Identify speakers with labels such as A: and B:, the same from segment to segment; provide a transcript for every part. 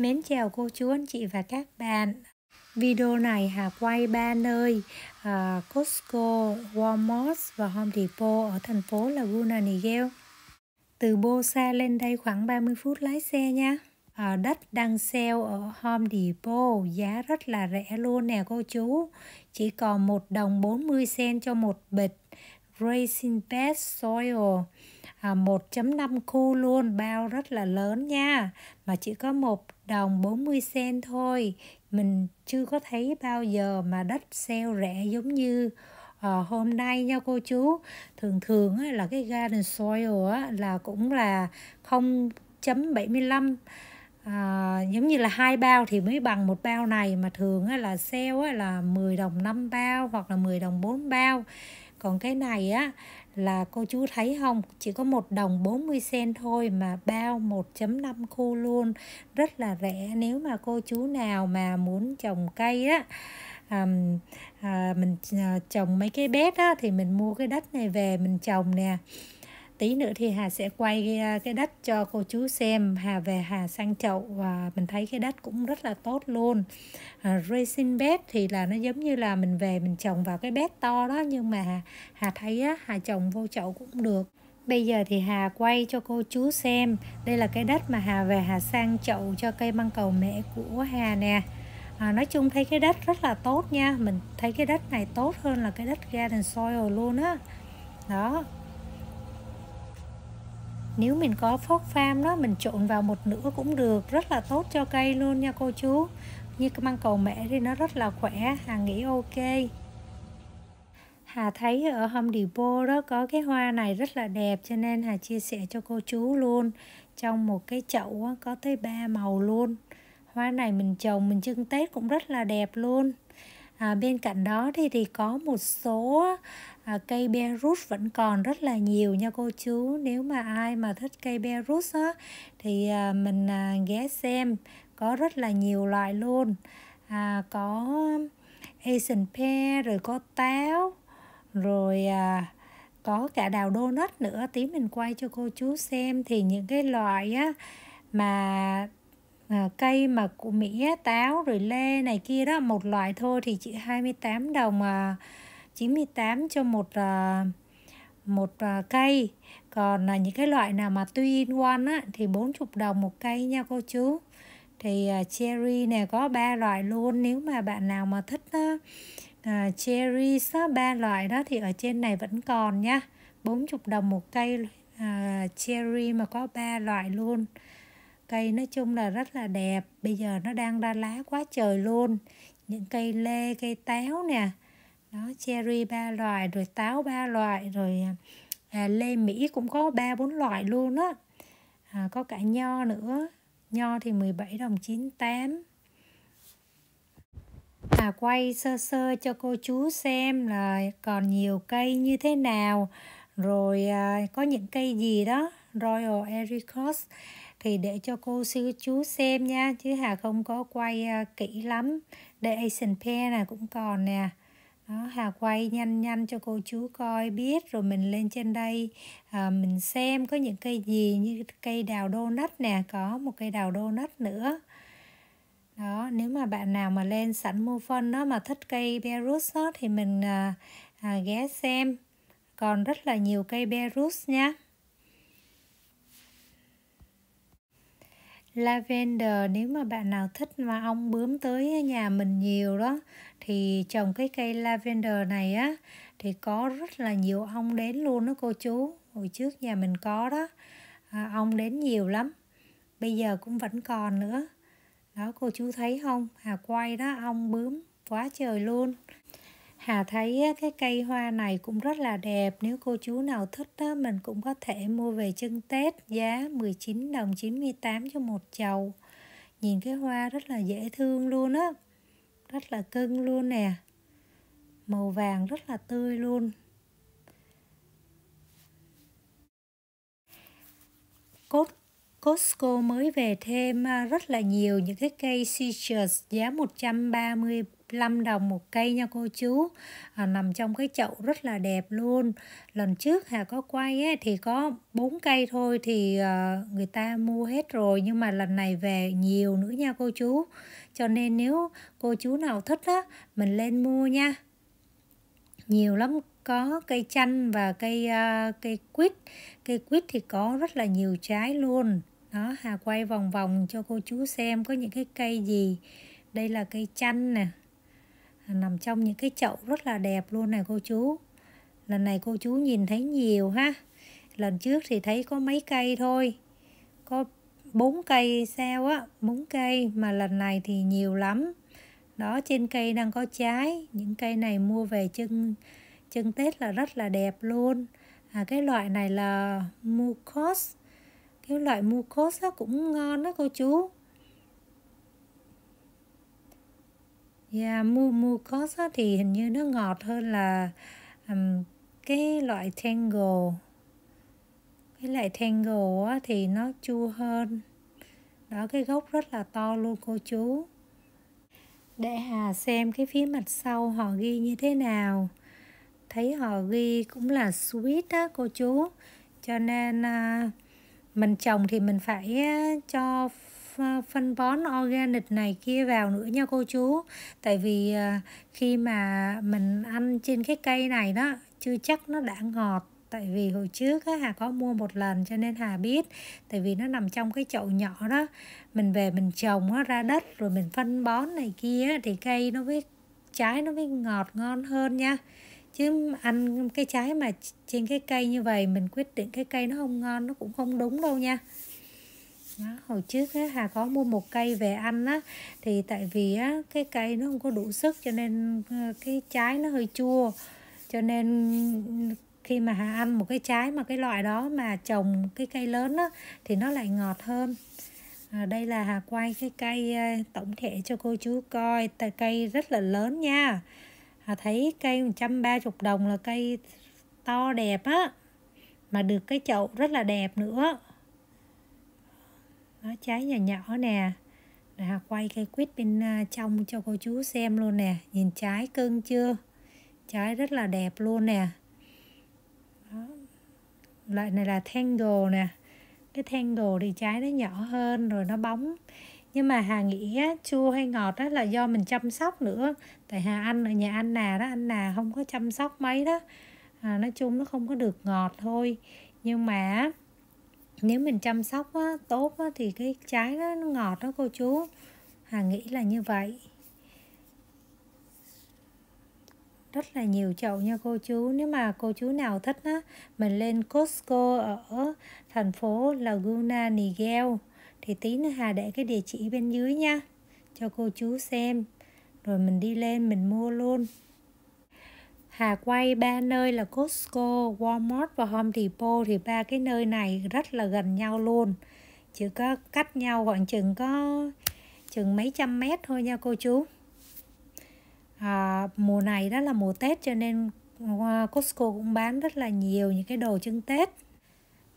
A: Mến chào cô chú anh chị và các bạn Video này Hà quay ba nơi uh, Costco, Walmart và Home Depot ở thành phố là Laguna Niguel Từ Bosa lên đây khoảng 30 phút lái xe nha ở à, đất đang sale ở Home Depot giá rất là rẻ luôn nè cô chú chỉ còn 1 đồng 40 sen cho một bịch Racing Best Soil 1.5 à, khu luôn bao rất là lớn nha mà chỉ có một đồng 40 sen thôi mình chưa có thấy bao giờ mà đất sale rẻ giống như à, hôm nay nha cô chú thường thường á, là cái garden soil á, là cũng là 0.75 à, giống như là hai bao thì mới bằng một bao này mà thường á, là sale á, là 10 đồng 5 bao hoặc là 10 đồng 4 bao còn cái này á là cô chú thấy không chỉ có một đồng 40 sen thôi mà bao 1.5 khu luôn rất là rẻ nếu mà cô chú nào mà muốn trồng cây á à, à, mình à, trồng mấy cái bét á thì mình mua cái đất này về mình trồng nè tí nữa thì hà sẽ quay à, cái, đất cho cô chú xem hà về hà sang chậu và mình thấy cái đất cũng rất là tốt luôn à, resin bed thì là nó giống như là mình về mình trồng vào cái bed to đó nhưng mà hà, hà thấy á, hà trồng vô chậu cũng được Bây giờ thì Hà quay cho cô chú xem Đây là cái đất mà Hà về Hà sang chậu cho cây măng cầu mẹ của Hà nè à, Nói chung thấy cái đất rất là tốt nha Mình thấy cái đất này tốt hơn là cái đất garden soil luôn á đó. đó nếu mình có phốt farm đó mình trộn vào một nửa cũng được rất là tốt cho cây luôn nha cô chú như cái măng cầu mẹ thì nó rất là khỏe Hà nghĩ ok Hà thấy ở Home Depot đó có cái hoa này rất là đẹp cho nên Hà chia sẻ cho cô chú luôn trong một cái chậu có tới ba màu luôn hoa này mình trồng mình trưng Tết cũng rất là đẹp luôn à, bên cạnh đó thì thì có một số à, cây berut vẫn còn rất là nhiều nha cô chú nếu mà ai mà thích cây berut á thì à, mình à, ghé xem có rất là nhiều loại luôn à, có Asian pear rồi có táo rồi à, có cả đào donut nữa tí mình quay cho cô chú xem thì những cái loại á mà Ờ, cây mà của mía táo rồi lê này kia đó một loại thôi thì chỉ 28 đồng à, ờ, 98 cho một ờ, một cây còn là những cái loại nào mà tuy in one á, thì 40 đồng một cây nha cô chú thì cherry nè có ba loại luôn nếu mà bạn nào mà thích á, à, cherry ba loại đó thì ở trên này vẫn còn nha 40 đồng một cây à, cherry mà có ba loại luôn cây nói chung là rất là đẹp bây giờ nó đang ra lá quá trời luôn những cây lê cây táo nè đó cherry ba loại rồi táo ba loại rồi à, lê mỹ cũng có ba bốn loại luôn á à, có cả nho nữa nho thì 17 đồng 98 à quay sơ sơ cho cô chú xem là còn nhiều cây như thế nào rồi à, có những cây gì đó Royal Ericos thì để cho cô sư chú xem nha chứ Hà không có quay à, kỹ lắm đây Asian Pair này cũng còn nè đó, Hà quay nhanh nhanh cho cô chú coi biết rồi mình lên trên đây à, mình xem có những cây gì như cây đào donut nè có một cây đào donut nữa đó nếu mà bạn nào mà lên sẵn mua phân đó mà thích cây berus thì mình à, à, ghé xem còn rất là nhiều cây berus nha Lavender nếu mà bạn nào thích mà ong bướm tới nhà mình nhiều đó thì trồng cái cây lavender này á thì có rất là nhiều ong đến luôn đó cô chú. Hồi trước nhà mình có đó. À, ong đến nhiều lắm. Bây giờ cũng vẫn còn nữa. Đó cô chú thấy không? Hà quay đó ong bướm quá trời luôn. Hà thấy cái cây hoa này cũng rất là đẹp Nếu cô chú nào thích đó, mình cũng có thể mua về chân Tết Giá 19 đồng 98 cho một chậu Nhìn cái hoa rất là dễ thương luôn á Rất là cưng luôn nè Màu vàng rất là tươi luôn Cốt Costco mới về thêm à, rất là nhiều những cái cây citrus giá 130 25 đồng một cây nha cô chú à, nằm trong cái chậu rất là đẹp luôn lần trước Hà có quay ấy, thì có bốn cây thôi thì à, người ta mua hết rồi nhưng mà lần này về nhiều nữa nha cô chú cho nên nếu cô chú nào thích á mình lên mua nha nhiều lắm có cây chanh và cây uh, cây quýt cây quýt thì có rất là nhiều trái luôn đó hà quay vòng vòng cho cô chú xem có những cái cây gì đây là cây chanh nè nằm trong những cái chậu rất là đẹp luôn này cô chú lần này cô chú nhìn thấy nhiều ha lần trước thì thấy có mấy cây thôi có bốn cây sao á bốn cây mà lần này thì nhiều lắm đó trên cây đang có trái những cây này mua về chân chân tết là rất là đẹp luôn à, cái loại này là mucos cái loại mucos nó cũng ngon đó cô chú Yeah, mu mu có thì hình như nó ngọt hơn là um, cái loại tango. Cái loại tango á, thì nó chua hơn. Đó, cái gốc rất là to luôn cô chú. Để Hà xem cái phía mặt sau họ ghi như thế nào. Thấy họ ghi cũng là sweet á cô chú. Cho nên uh, mình trồng thì mình phải uh, cho Ờ, phân bón organic này kia vào nữa nha cô chú tại vì ờ, khi mà mình ăn trên cái cây này đó chưa chắc nó đã ngọt tại vì hồi trước á, hà có mua một lần cho nên hà biết tại vì nó nằm trong cái chậu nhỏ đó mình về mình trồng nó ra đất rồi mình phân bón này kia thì cây nó mới trái nó mới ngọt ngon hơn nha chứ ăn cái trái mà trên cái cây như vậy mình quyết định cái cây nó không ngon nó cũng không đúng đâu nha đó, hồi trước á, hà có mua một cây về ăn á thì tại vì á, cái cây nó không có đủ sức cho nên ờ, cái trái nó hơi chua cho nên khi mà hà ăn một cái trái mà cái loại đó mà trồng cái cây lớn á, thì nó lại ngọt hơn à, đây là hà quay cái cây ờ, tổng thể cho cô chú coi tại cây rất là lớn nha hà thấy cây 130 đồng là cây to đẹp á mà được cái chậu rất là đẹp nữa nó trái nhỏ nhỏ nè là quay cây quýt bên à, trong cho cô chú xem luôn nè nhìn trái cưng chưa trái rất là đẹp luôn nè Đó. loại này là tangle nè cái tangle thì trái nó nhỏ hơn rồi nó bóng nhưng mà hà nghĩ á, chua hay ngọt đó là do mình chăm sóc nữa tại hà ăn ở nhà anh nà đó anh nà không có chăm sóc mấy đó à, nói chung nó không có được ngọt thôi nhưng mà nếu mình chăm sóc á, tốt á, thì cái trái đó, nó ngọt đó cô chú Hà nghĩ là như vậy rất là nhiều chậu nha cô chú nếu mà cô chú nào thích á mình lên Costco ở thành phố Laguna Niguel thì tí nữa Hà để cái địa chỉ bên dưới nha cho cô chú xem rồi mình đi lên mình mua luôn Hà quay ba nơi là Costco, Walmart và Home Depot thì ba cái nơi này rất là gần nhau luôn. Chỉ có cách nhau khoảng chừng có chừng mấy trăm mét thôi nha cô chú. À, mùa này đó là mùa Tết cho nên à, Costco cũng bán rất là nhiều những cái đồ trưng Tết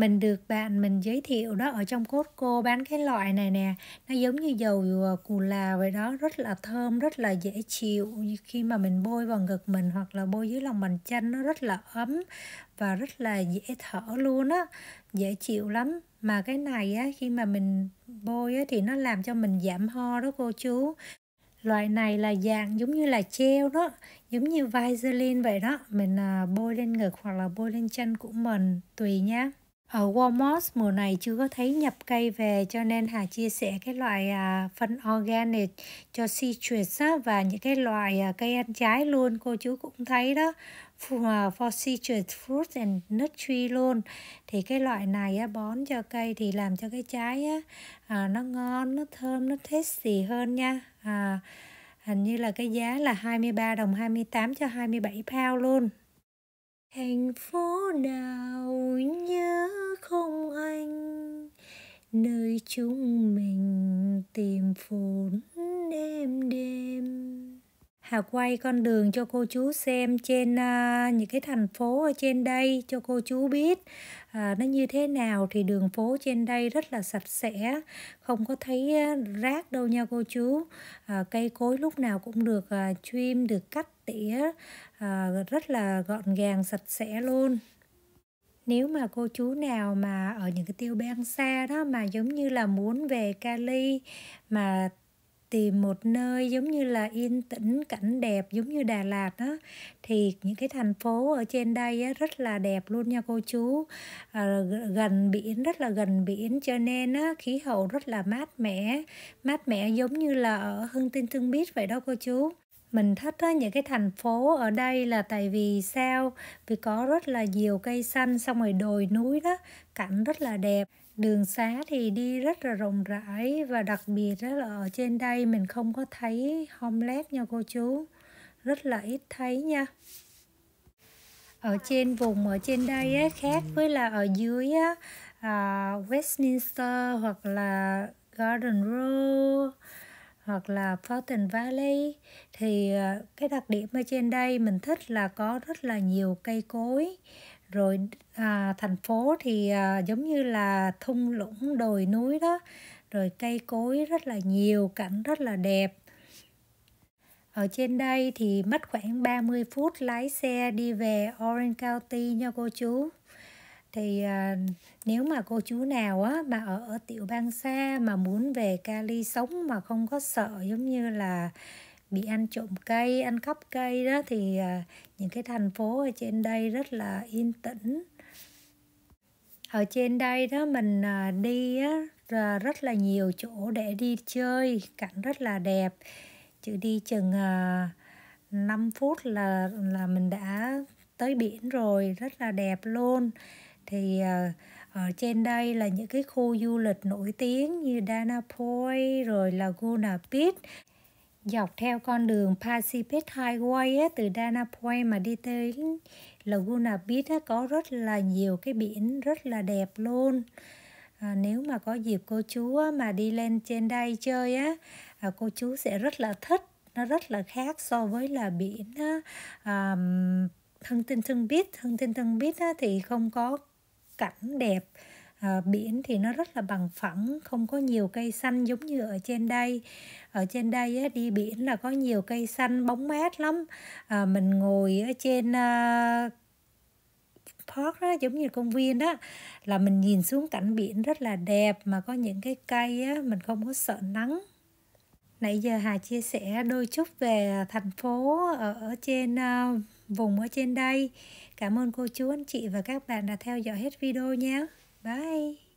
A: mình được bạn mình giới thiệu đó ở trong Costco bán cái loại này nè nó giống như dầu ờ, cù lào vậy đó rất là thơm rất là dễ chịu khi mà mình bôi vào ngực mình hoặc là bôi dưới lòng bàn chân nó rất là ấm và rất là dễ thở luôn á dễ chịu lắm mà cái này á khi mà mình bôi á, thì nó làm cho mình giảm ho đó cô chú loại này là dạng giống như là treo đó giống như Vaseline vậy đó mình à, bôi lên ngực hoặc là bôi lên chân của mình tùy nhé ở ờ, Walmart mùa này chưa có thấy nhập cây về cho nên Hà chia sẻ cái loại à, phân organic cho citrus á, và những cái loại à, cây ăn trái luôn cô chú cũng thấy đó for, à, for citrus fruits and nut tree luôn thì cái loại này á, bón cho cây thì làm cho cái trái á, à, nó ngon nó thơm nó tasty hơn nha à, hình như là cái giá là 23 đồng 28 cho 27 pound luôn Thành phố nào nhớ không anh Nơi chúng mình tìm phốn đêm đêm Hà quay con đường cho cô chú xem trên uh, những cái thành phố ở trên đây cho cô chú biết uh, nó như thế nào thì đường phố trên đây rất là sạch sẽ không có thấy uh, rác đâu nha cô chú uh, cây cối lúc nào cũng được uh, trim được cắt tỉa à, rất là gọn gàng sạch sẽ luôn nếu mà cô chú nào mà ở những cái tiêu bang xa đó mà giống như là muốn về Cali mà tìm một nơi giống như là yên tĩnh cảnh đẹp giống như Đà Lạt đó thì những cái thành phố ở trên đây á, rất là đẹp luôn nha cô chú à, gần biển rất là gần biển cho nên á, khí hậu rất là mát mẻ mát mẻ giống như là ở Hưng Tinh Thương Biết vậy đó cô chú mình thích á, những cái thành phố ở đây là tại vì sao vì có rất là nhiều cây xanh xong rồi đồi núi đó cảnh rất là đẹp đường xá thì đi rất là rộng rãi và đặc biệt đó là ở trên đây mình không có thấy homeless nha cô chú rất là ít thấy nha ở trên vùng ở trên đây á, khác với là ở dưới á, à, Westminster hoặc là Garden Road hoặc là Fountain Valley thì ờ, cái đặc điểm ở trên đây mình thích là có rất là nhiều cây cối rồi à, thành phố thì à, giống như là thung lũng đồi núi đó rồi cây cối rất là nhiều cảnh rất là đẹp ở trên đây thì mất khoảng 30 phút lái xe đi về Orange County nha cô chú thì à, nếu mà cô chú nào á mà ở, ở tiểu bang xa mà muốn về Cali sống mà không có sợ giống như là bị ăn trộm cây ăn cắp cây đó thì à, những cái thành phố ở trên đây rất là yên tĩnh ở trên đây đó mình à, đi á, à, rất là nhiều chỗ để đi chơi cảnh rất là đẹp chứ đi chừng à, 5 phút là là mình đã tới biển rồi rất là đẹp luôn thì ở ờ, ờ, trên đây là những cái khu du lịch nổi tiếng như Dana Point rồi Laguna Beach dọc theo con đường Pacific Highway á, từ Dana Point mà đi tới Laguna Beach á, có rất là nhiều cái biển rất là đẹp luôn à, nếu mà có dịp cô chú mà đi lên trên đây chơi á à, cô chú sẽ rất là thích nó rất là khác so với là biển á, à, thân tinh thân biết thân tin thân biết á, thì không có cảnh đẹp à, biển thì nó rất là bằng phẳng không có nhiều cây xanh giống như ở trên đây ở trên đây á, đi biển là có nhiều cây xanh bóng mát lắm à, mình ngồi ở trên à, park đó giống như công viên đó là mình nhìn xuống cảnh biển rất là đẹp mà có những cái cây á, mình không có sợ nắng nãy giờ hà chia sẻ đôi chút về thành phố ở, ở trên uh, vùng ở trên đây. Cảm ơn cô chú, anh chị và các bạn đã theo dõi hết video nhé. Bye!